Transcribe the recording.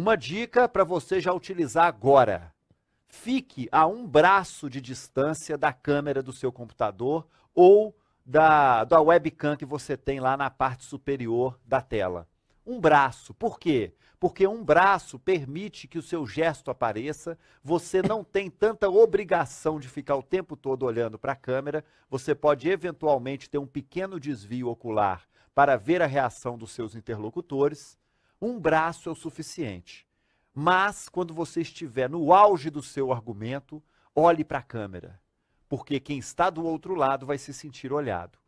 Uma dica para você já utilizar agora. Fique a um braço de distância da câmera do seu computador ou da, da webcam que você tem lá na parte superior da tela. Um braço. Por quê? Porque um braço permite que o seu gesto apareça, você não tem tanta obrigação de ficar o tempo todo olhando para a câmera, você pode eventualmente ter um pequeno desvio ocular para ver a reação dos seus interlocutores um braço é o suficiente. Mas quando você estiver no auge do seu argumento, olhe para a câmera, porque quem está do outro lado vai se sentir olhado.